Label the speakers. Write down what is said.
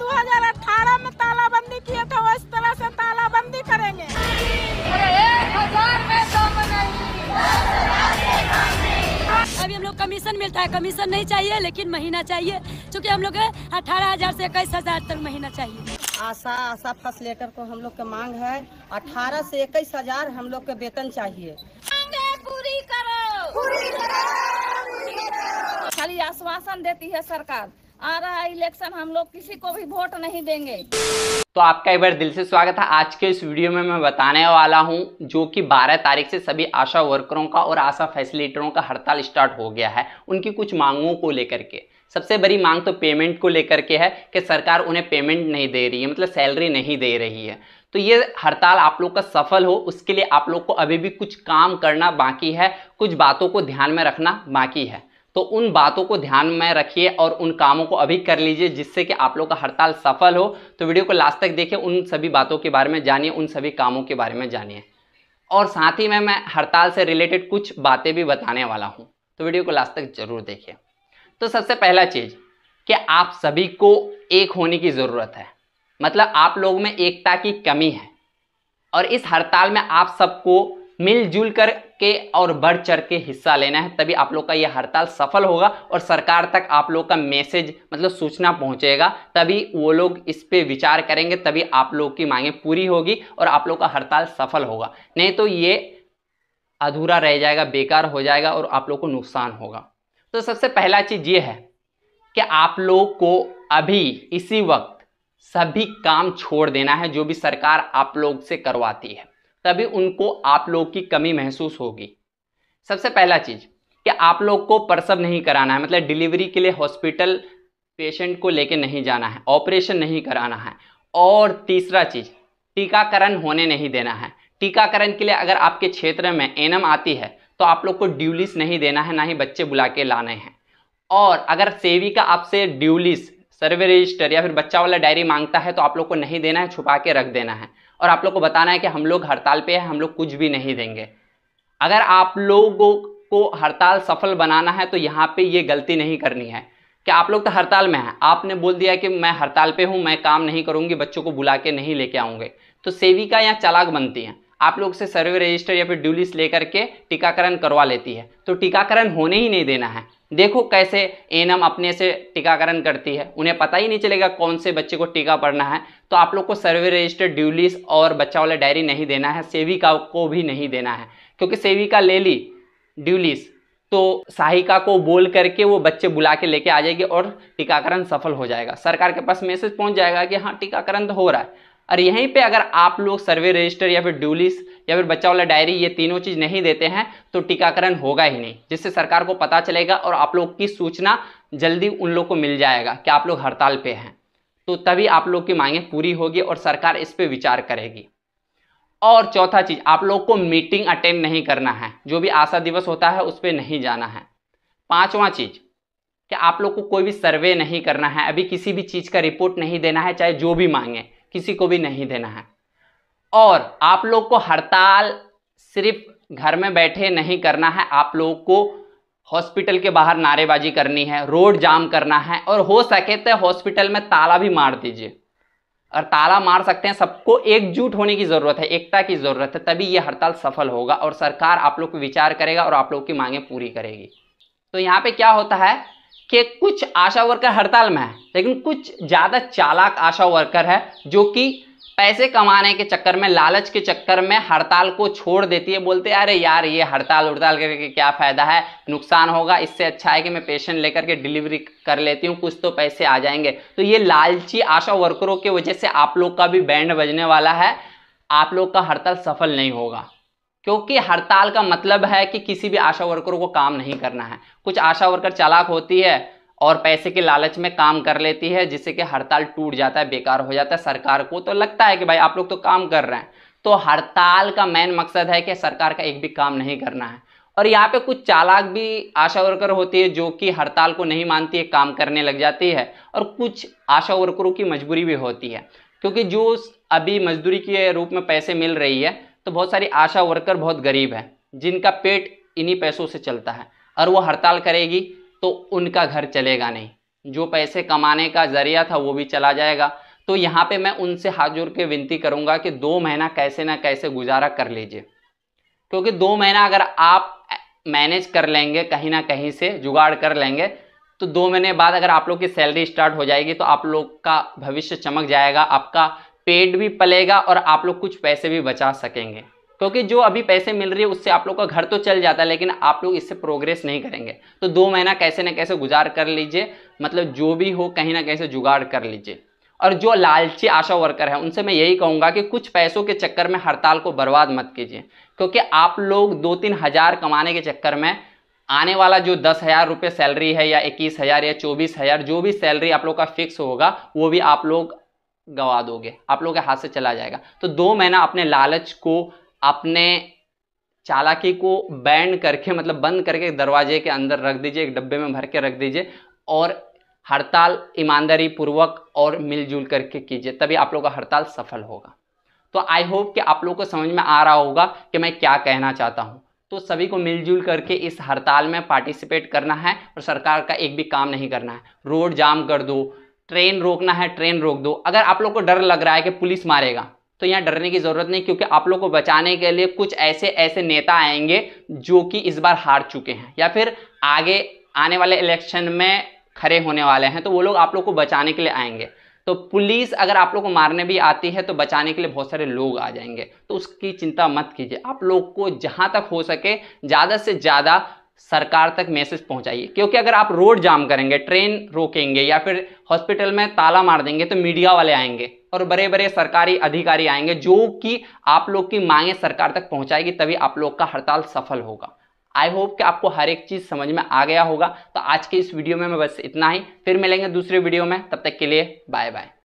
Speaker 1: 2018 में तालाबंदी किए तो इस तरह से तालाबंदी करेंगे अभी हम लोग कमीशन मिलता है कमीशन नहीं चाहिए लेकिन महीना चाहिए क्योंकि हम लोग अठारह हजार से इक्कीस हजार तक महीना चाहिए आशा आशा फर्स्ट लेटर को हम लोग के मांग है अठारह से इक्कीस हजार हम लोग के वेतन चाहिए पूरी करो खाली आश्वासन देती है सरकार आ रहा है इलेक्शन हम लोग किसी को भी वोट नहीं देंगे तो आपका एक बार दिल से स्वागत है आज के इस वीडियो में मैं बताने वाला हूं जो कि 12 तारीख से सभी आशा वर्करों का और आशा फैसिलिटरों का हड़ताल स्टार्ट हो गया है उनकी कुछ मांगों को लेकर के सबसे बड़ी मांग तो पेमेंट को लेकर के है कि सरकार उन्हें पेमेंट नहीं दे रही है मतलब सैलरी नहीं दे रही है तो ये हड़ताल आप लोग का सफल हो उसके लिए आप लोग को अभी भी कुछ काम करना बाकी है कुछ बातों को ध्यान में रखना बाकी है तो उन बातों को ध्यान में रखिए और उन कामों को अभी कर लीजिए जिससे कि आप लोग का हड़ताल सफल हो तो वीडियो को लास्ट तक देखिए उन सभी बातों के बारे में जानिए उन सभी कामों के बारे में जानिए और साथ ही में मैं हड़ताल से रिलेटेड कुछ बातें भी बताने वाला हूँ तो वीडियो को लास्ट तक जरूर देखिए तो सबसे पहला चीज़ कि आप सभी को एक होने की ज़रूरत है मतलब आप लोग में एकता की कमी है और इस हड़ताल में आप सबको मिलजुल कर के और बढ़ चढ़ के हिस्सा लेना है तभी आप लोग का यह हड़ताल सफल होगा और सरकार तक आप लोग का मैसेज मतलब सूचना पहुंचेगा तभी वो लोग इस पर विचार करेंगे तभी आप लोग की मांगें पूरी होगी और आप लोग का हड़ताल सफल होगा नहीं तो ये अधूरा रह जाएगा बेकार हो जाएगा और आप लोग को नुकसान होगा तो सबसे पहला चीज ये है कि आप लोग को अभी इसी वक्त सभी काम छोड़ देना है जो भी सरकार आप लोग से करवाती है तभी उनको आप लोग की कमी महसूस होगी सबसे पहला चीज़ कि आप लोग को प्रसव नहीं कराना है मतलब डिलीवरी के लिए हॉस्पिटल पेशेंट को लेके नहीं जाना है ऑपरेशन नहीं कराना है और तीसरा चीज़ टीकाकरण होने नहीं देना है टीकाकरण के लिए अगर आपके क्षेत्र में एनम आती है तो आप लोग को ड्यूलिस नहीं देना है ना ही बच्चे बुला के लाने हैं और अगर सेविका आपसे ड्यूलिस सर्वे रजिस्टर या फिर बच्चा वाला डायरी मांगता है तो आप लोग को नहीं देना है छुपा के रख देना है और आप लोग को बताना है कि हम लोग हड़ताल पे हैं हम लोग कुछ भी नहीं देंगे अगर आप लोगों को हड़ताल सफल बनाना है तो यहाँ पे ये गलती नहीं करनी है कि आप लोग तो हड़ताल में हैं आपने बोल दिया कि मैं हड़ताल पे हूँ मैं काम नहीं करूँगी बच्चों को बुला के नहीं लेके आऊँगे तो सेविका या चालाक बनती हैं आप लोग से सर्वे रजिस्टर या फिर ड्यूलिस लेकर के टीकाकरण करवा लेती है तो टीकाकरण होने ही नहीं देना है देखो कैसे एनम अपने से टीकाकरण करती है उन्हें पता ही नहीं चलेगा कौन से बच्चे को टीका पड़ना है तो आप लोग को सर्वे रजिस्टर ड्यूलिस और बच्चा वाला डायरी नहीं देना है सेविका को भी नहीं देना है क्योंकि सेविका ले ली ड्यूलिस तो सहायिका को बोल करके वो बच्चे बुला के लेके आ जाएगी और टीकाकरण सफल हो जाएगा सरकार के पास मैसेज पहुंच जाएगा कि हाँ टीकाकरण तो हो रहा है और यहीं पे अगर आप लोग सर्वे रजिस्टर या फिर ड्यूलिस या फिर बच्चा वाला डायरी ये तीनों चीज नहीं देते हैं तो टीकाकरण होगा ही नहीं जिससे सरकार को पता चलेगा और आप लोग की सूचना जल्दी उन लोग को मिल जाएगा कि आप लोग हड़ताल पे हैं तो तभी आप लोग की मांगें पूरी होगी और सरकार इस पर विचार करेगी और चौथा चीज आप लोग को मीटिंग अटेंड नहीं करना है जो भी आशा दिवस होता है उस पर नहीं जाना है पांचवा चीज कि आप लोग को कोई भी सर्वे नहीं करना है अभी किसी भी चीज का रिपोर्ट नहीं देना है चाहे जो भी मांगे किसी को भी नहीं देना है और आप लोग को हड़ताल सिर्फ घर में बैठे नहीं करना है आप लोगों को हॉस्पिटल के बाहर नारेबाजी करनी है रोड जाम करना है और हो सके तो हॉस्पिटल में ताला भी मार दीजिए और ताला मार सकते हैं सबको एकजुट होने की ज़रूरत है एकता की ज़रूरत है तभी ये हड़ताल सफल होगा और सरकार आप लोग को विचार करेगा और आप लोग की मांगें पूरी करेगी तो यहाँ पे क्या होता है कि कुछ आशा वर्कर हड़ताल में है लेकिन कुछ ज़्यादा चालाक आशा वर्कर है जो कि पैसे कमाने के चक्कर में लालच के चक्कर में हड़ताल को छोड़ देती है बोलते अरे यार ये हड़ताल उड़ताल करके क्या फ़ायदा है नुकसान होगा इससे अच्छा है कि मैं पेशेंट लेकर के डिलीवरी कर लेती हूँ कुछ तो पैसे आ जाएंगे तो ये लालची आशा वर्करों की वजह से आप लोग का भी बैंड बजने वाला है आप लोग का हड़ताल सफल नहीं होगा क्योंकि हड़ताल का मतलब है कि किसी भी आशा वर्कर को काम नहीं करना है कुछ आशा वर्कर चालाक होती है और पैसे के लालच में काम कर लेती है जिससे कि हड़ताल टूट जाता है बेकार हो जाता है सरकार को तो लगता है कि भाई आप लोग तो काम कर रहे हैं तो हड़ताल का मेन मकसद है कि सरकार का एक भी काम नहीं करना है और यहाँ पे कुछ चालाक भी आशा वर्कर होती है जो कि हड़ताल को नहीं मानती है काम करने लग जाती है और कुछ आशा वर्करों की मजबूरी भी होती है क्योंकि जो अभी मजदूरी के रूप में पैसे मिल रही है तो बहुत सारी आशा वर्कर बहुत गरीब हैं जिनका पेट इन्हीं पैसों से चलता है और वो हड़ताल करेगी तो उनका घर चलेगा नहीं जो पैसे कमाने का जरिया था वो भी चला जाएगा तो यहाँ पे मैं उनसे हाथ जोड़ के विनती करूँगा कि दो महीना कैसे ना कैसे गुजारा कर लीजिए क्योंकि दो महीना अगर आप मैनेज कर लेंगे कहीं ना कहीं से जुगाड़ कर लेंगे तो दो महीने बाद अगर आप लोग की सैलरी स्टार्ट हो जाएगी तो आप लोग का भविष्य चमक जाएगा आपका पेट भी पलेगा और आप लोग कुछ पैसे भी बचा सकेंगे क्योंकि जो अभी पैसे मिल रही है उससे आप लोग का घर तो चल जाता है लेकिन आप लोग इससे प्रोग्रेस नहीं करेंगे तो दो महीना कैसे ना कैसे गुजार कर लीजिए मतलब जो भी हो कहीं ना कहीं से जुगाड़ कर लीजिए और जो लालची आशा वर्कर है उनसे मैं यही कहूँगा कि कुछ पैसों के चक्कर में हड़ताल को बर्बाद मत कीजिए क्योंकि आप लोग दो तीन हज़ार कमाने के चक्कर में आने वाला जो दस हज़ार रुपये सैलरी है या इक्कीस हज़ार या चौबीस हज़ार जो भी सैलरी आप लोग का फिक्स होगा वो भी आप लोग गवा दोगे आप लोगों के हाथ से चला जाएगा तो दो महीना अपने लालच को अपने चालाकी को बैंड करके मतलब बंद करके दरवाजे के अंदर रख दीजिए एक डब्बे में भर के रख दीजिए और हड़ताल ईमानदारी पूर्वक और मिलजुल करके कीजिए तभी आप लोग का हड़ताल सफल होगा तो आई होप कि आप लोग को समझ में आ रहा होगा कि मैं क्या कहना चाहता हूँ तो सभी को मिलजुल करके इस हड़ताल में पार्टिसिपेट करना है और सरकार का एक भी काम नहीं करना है रोड जाम कर दो ट्रेन रोकना है ट्रेन रोक दो अगर आप लोग को डर लग रहा है कि पुलिस मारेगा तो यहाँ डरने की ज़रूरत नहीं क्योंकि आप लोग को बचाने के लिए कुछ ऐसे ऐसे नेता आएंगे जो कि इस बार हार चुके हैं या फिर आगे आने वाले इलेक्शन में खड़े होने वाले हैं तो वो लोग आप लोग को बचाने के लिए आएंगे तो पुलिस अगर आप लोग को मारने भी आती है तो बचाने के लिए बहुत सारे लोग आ जाएंगे तो उसकी चिंता मत कीजिए आप लोग को जहाँ तक हो सके ज़्यादा से ज़्यादा सरकार तक मैसेज पहुंचाइए क्योंकि अगर आप रोड जाम करेंगे ट्रेन रोकेंगे या फिर हॉस्पिटल में ताला मार देंगे तो मीडिया वाले आएंगे और बड़े बड़े सरकारी अधिकारी आएंगे जो कि आप लोग की मांगे सरकार तक पहुंचाएगी तभी आप लोग का हड़ताल सफल होगा आई होप कि आपको हर एक चीज़ समझ में आ गया होगा तो आज के इस वीडियो में मैं बस इतना ही फिर मिलेंगे दूसरे वीडियो में तब तक के लिए बाय बाय